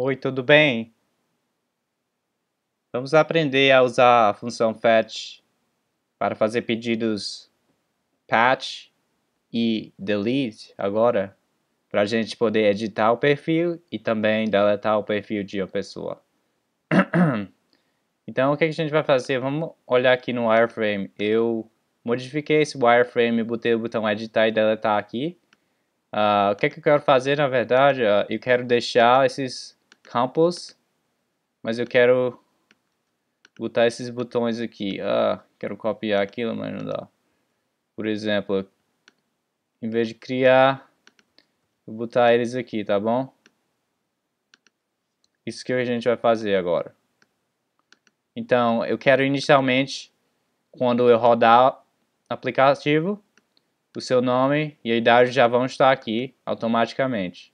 Oi, tudo bem? Vamos aprender a usar a função fetch para fazer pedidos patch e delete agora, para a gente poder editar o perfil e também deletar o perfil de uma pessoa. então, o que a gente vai fazer? Vamos olhar aqui no wireframe. Eu modifiquei esse wireframe, botei o botão editar e deletar aqui. Uh, o que, é que eu quero fazer, na verdade? Uh, eu quero deixar esses Campos, mas eu quero botar esses botões aqui. Ah, quero copiar aquilo, mas não dá. Por exemplo, em vez de criar, vou botar eles aqui, tá bom? Isso que a gente vai fazer agora. Então, eu quero inicialmente, quando eu rodar o aplicativo, o seu nome e a idade já vão estar aqui automaticamente.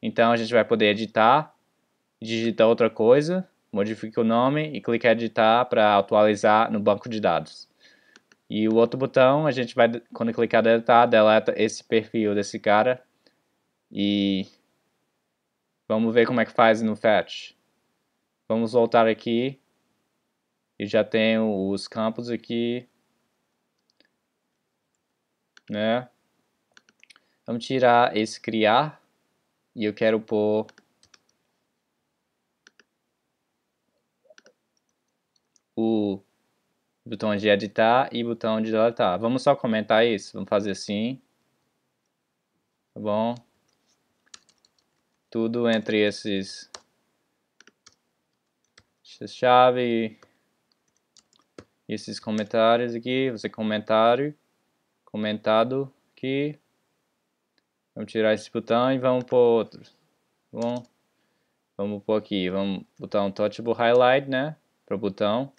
Então, a gente vai poder editar digita outra coisa, modifica o nome e clica em editar para atualizar no banco de dados. E o outro botão, a gente vai, quando clicar deletar, deleta esse perfil desse cara. E vamos ver como é que faz no fetch. Vamos voltar aqui. E já tenho os campos aqui. Né? Vamos tirar esse criar. E eu quero pôr o botão de editar e botão de deletar. Vamos só comentar isso, vamos fazer assim, tá bom? Tudo entre esses chave e esses comentários aqui, você comentário, comentado aqui. Vamos tirar esse botão e vamos por outro. Tá bom, vamos por aqui, vamos botar um touchable highlight, né, para o botão.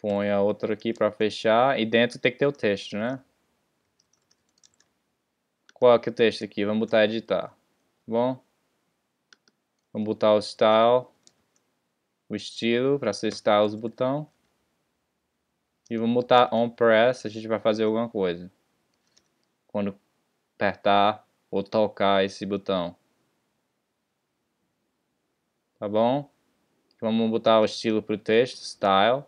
põe a outra aqui para fechar e dentro tem que ter o texto, né? Qual que é o texto aqui? Vamos botar editar. Bom, vamos botar o style, o estilo para ser style os botão e vamos botar on press. A gente vai fazer alguma coisa quando apertar ou tocar esse botão. Tá bom? Vamos botar o estilo para o texto, style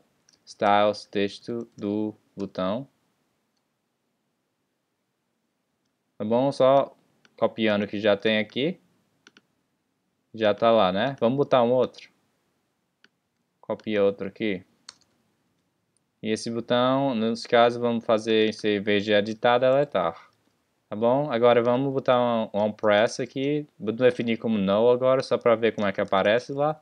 styles texto do botão. Tá bom? Só copiando o que já tem aqui. Já tá lá, né? Vamos botar um outro. Copia outro aqui. E esse botão, nos casos, vamos fazer esse VG editar, deletar. Tá bom? Agora vamos botar um, on press aqui. Vou definir como no agora, só para ver como é que aparece lá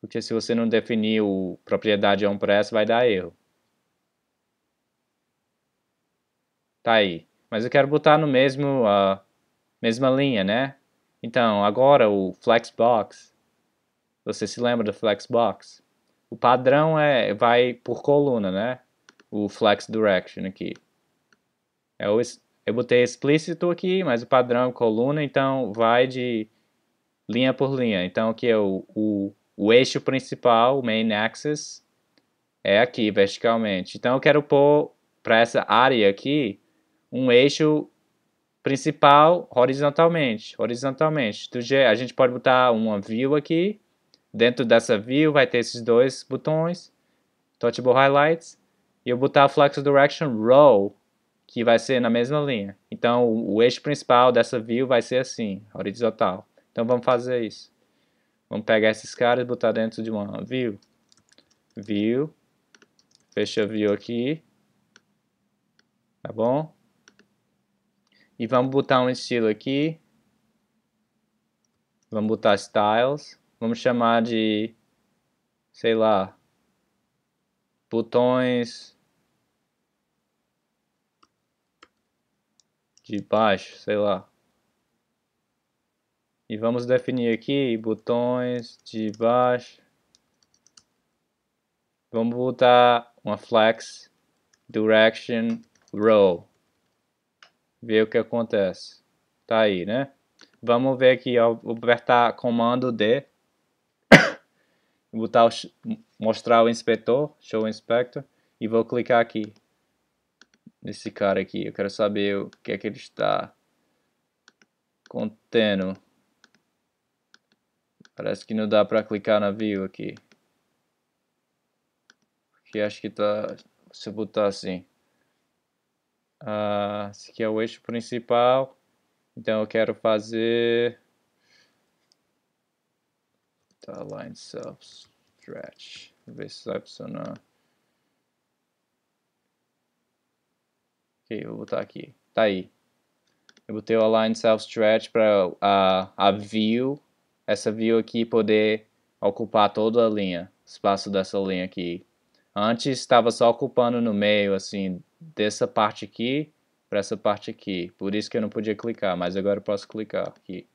porque se você não definir o propriedade onPress, vai dar erro. Tá aí. Mas eu quero botar no mesmo uh, mesma linha, né? Então, agora o flexbox. Você se lembra do flexbox? O padrão é vai por coluna, né? O flex direction aqui. É eu, eu botei explícito aqui, mas o padrão é coluna, então vai de linha por linha. Então aqui é o, o o eixo principal, o main axis, é aqui verticalmente. Então eu quero pôr para essa área aqui um eixo principal horizontalmente, horizontalmente. Do g a gente pode botar uma view aqui. Dentro dessa view vai ter esses dois botões, touchable highlights, e eu botar flex flux direction row, que vai ser na mesma linha. Então o eixo principal dessa view vai ser assim, horizontal. Então vamos fazer isso. Vamos pegar esses caras e botar dentro de uma view. View. Fecha a view aqui. Tá bom? E vamos botar um estilo aqui. Vamos botar styles. Vamos chamar de, sei lá, botões de baixo, sei lá. E vamos definir aqui botões de baixo. Vamos botar uma flex direction row. Ver o que acontece. Tá aí, né? Vamos ver aqui, ó, apertar comando D. botar o, mostrar o inspetor, show inspector. E vou clicar aqui. Nesse cara aqui. Eu quero saber o que é que ele está contendo. Parece que não dá para clicar na view aqui. Porque acho que tá... Se eu botar assim. Uh, esse aqui é o eixo principal. Então eu quero fazer... Tá, line self stretch. Vou ver se vai funcionar. Ok, vou botar aqui. Tá aí. Eu botei o align self stretch para a, a view essa view aqui poder ocupar toda a linha, espaço dessa linha aqui. Antes estava só ocupando no meio, assim, dessa parte aqui para essa parte aqui. Por isso que eu não podia clicar, mas agora eu posso clicar aqui.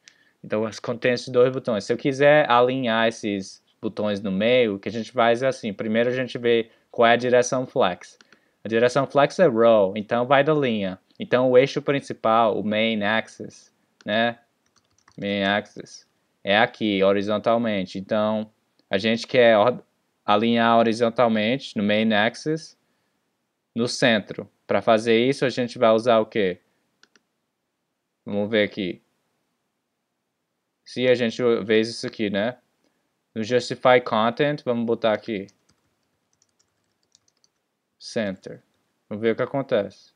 Então, contém esses dois botões. Se eu quiser alinhar esses botões no meio, o que a gente faz é assim. Primeiro a gente vê qual é a direção flex. A direção flex é row, então vai da linha. Então, o eixo principal, o main axis, né? Main axis é aqui, horizontalmente. Então, a gente quer alinhar horizontalmente no main axis, no centro. Para fazer isso, a gente vai usar o quê? Vamos ver aqui. Se a gente vê isso aqui, né? No justify content, vamos botar aqui. Center. Vamos ver o que acontece.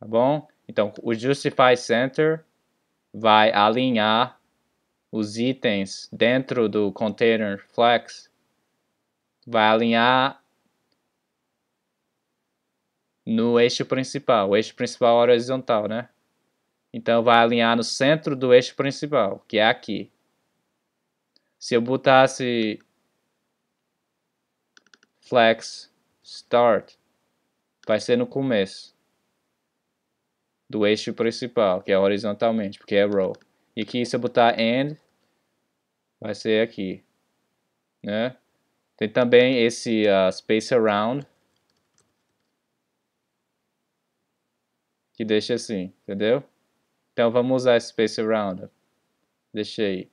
Tá bom? Então, o justify center vai alinhar os itens dentro do container flex, vai alinhar no eixo principal, o eixo principal horizontal, né? Então vai alinhar no centro do eixo principal, que é aqui. Se eu botasse flex start, vai ser no começo do eixo principal, que é horizontalmente, porque é row. E aqui se eu botar end, vai ser aqui, né? Tem também esse uh, space around, que deixa assim, entendeu? Então vamos usar esse space around. Deixa aí.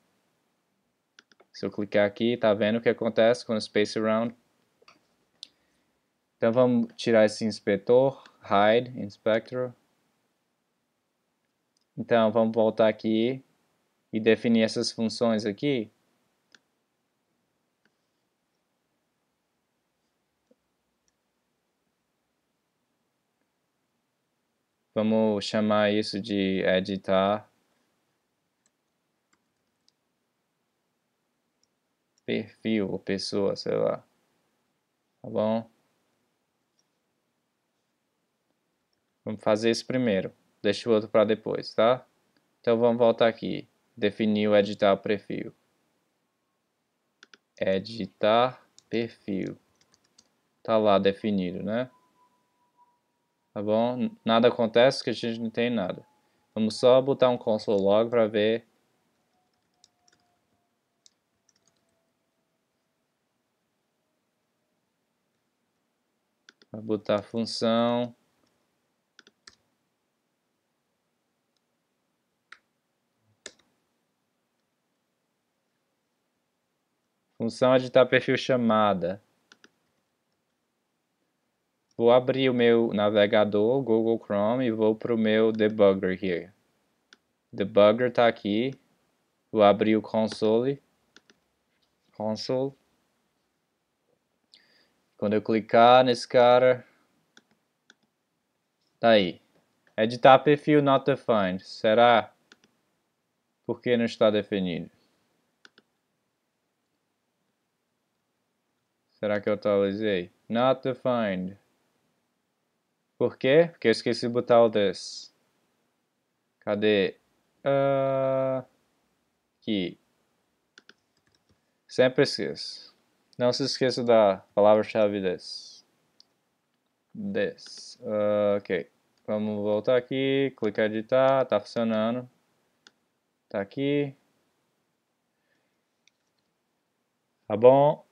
Se eu clicar aqui, tá vendo o que acontece com o space around? Então vamos tirar esse inspetor, hide, inspector, então, vamos voltar aqui e definir essas funções aqui. Vamos chamar isso de editar perfil ou pessoa, sei lá. Tá bom? Vamos fazer isso primeiro. Deixa o outro para depois, tá? Então vamos voltar aqui. Definir o editar perfil. Editar perfil. Tá lá definido, né? Tá bom? Nada acontece que a gente não tem nada. Vamos só botar um console log para ver Vou botar função Função editar perfil chamada. Vou abrir o meu navegador, Google Chrome, e vou para o meu debugger here. Debugger está aqui. Vou abrir o console. Console. Quando eu clicar nesse cara, tá aí. Editar perfil not defined. Será? Por que não está definido? Será que eu atualizei? Not defined. Por quê? Porque eu esqueci de botar o this. Cadê? Uh, aqui. Sempre esqueço. Não se esqueça da palavra-chave this. This. Uh, ok. Vamos voltar aqui, clicar editar, tá funcionando. Tá aqui. Tá bom.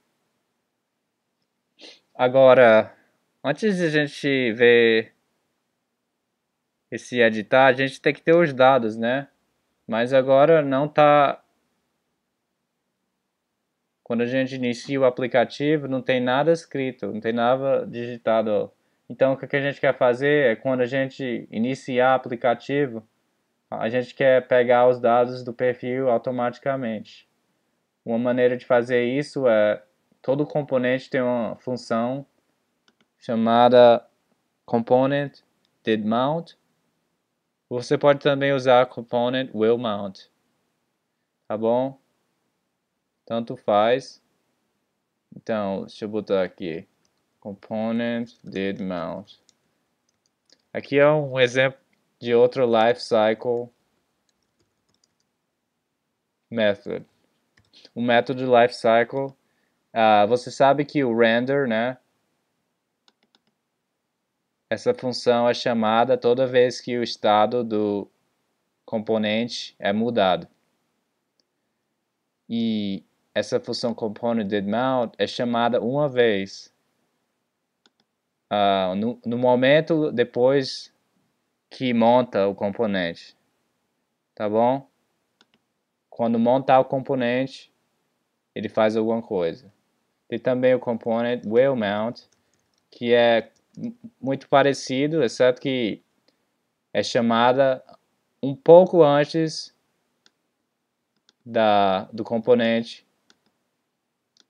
Agora, antes de a gente ver esse editar, a gente tem que ter os dados, né? Mas agora não tá. Quando a gente inicia o aplicativo, não tem nada escrito, não tem nada digitado. Então, o que a gente quer fazer é quando a gente iniciar o aplicativo, a gente quer pegar os dados do perfil automaticamente. Uma maneira de fazer isso é todo componente tem uma função chamada component did mount. Você pode também usar component will mount. Tá bom? Tanto faz. Então, deixa eu botar aqui component did mount. Aqui é um exemplo de outro life cycle method. O método life cycle ah, você sabe que o render, né? Essa função é chamada toda vez que o estado do componente é mudado. E essa função componentDidMount é chamada uma vez. Uh, no, no, momento depois que monta o componente, tá bom? Quando montar o componente, ele faz alguma coisa e também o component wheel mount, que é muito parecido, exceto que é chamada um pouco antes da, do componente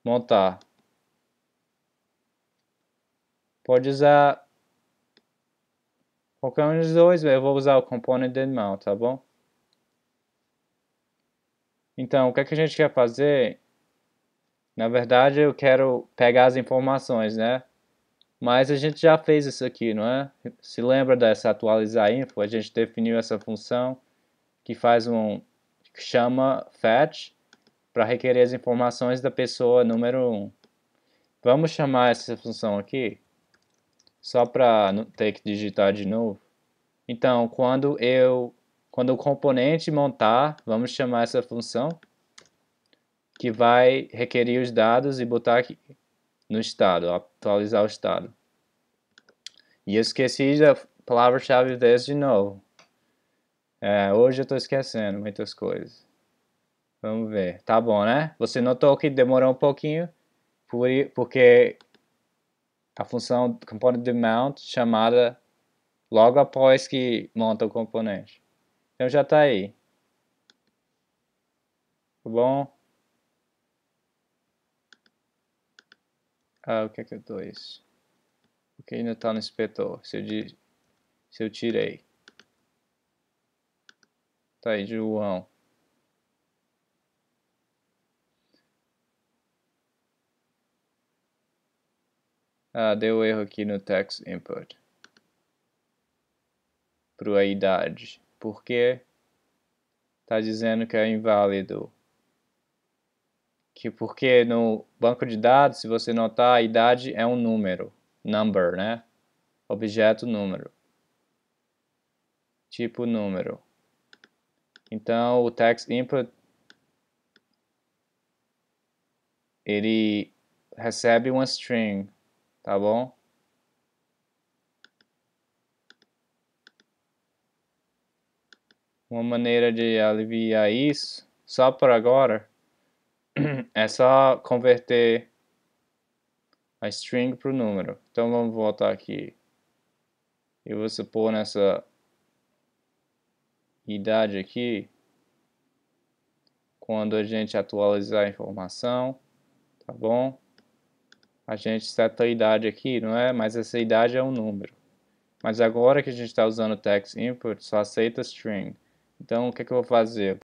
montar. Pode usar qualquer um dos dois, eu vou usar o component end mount, tá bom? Então, o que, é que a gente quer fazer na verdade, eu quero pegar as informações, né? Mas a gente já fez isso aqui, não é? Se lembra dessa atualizar info? A gente definiu essa função que faz um que chama fetch para requerer as informações da pessoa número 1. Vamos chamar essa função aqui só para não ter que digitar de novo. Então, quando eu quando o componente montar, vamos chamar essa função que vai requerer os dados e botar aqui no estado, atualizar o estado. E eu esqueci da palavra-chave desse de novo. É, hoje eu estou esquecendo muitas coisas. Vamos ver. Tá bom, né? Você notou que demorou um pouquinho, por, porque a função component de mount chamada logo após que monta o componente. Então já está aí. Tá bom? Ah, o que é que é isso? Porque ainda está no inspetor. Se eu, se eu tirei. Tá aí, João. Ah, deu erro aqui no text input. Para a idade. Porque está dizendo que é inválido que porque no banco de dados, se você notar, a idade é um número, number, né? Objeto número. Tipo número. Então, o text input ele recebe uma string, tá bom? Uma maneira de aliviar isso, só por agora, é só converter a string para o número. Então vamos voltar aqui. Eu vou supor nessa idade aqui, quando a gente atualizar a informação, tá bom? A gente seta a idade aqui, não é? Mas essa idade é um número. Mas agora que a gente está usando o text input, só aceita string. Então o que, é que eu vou fazer?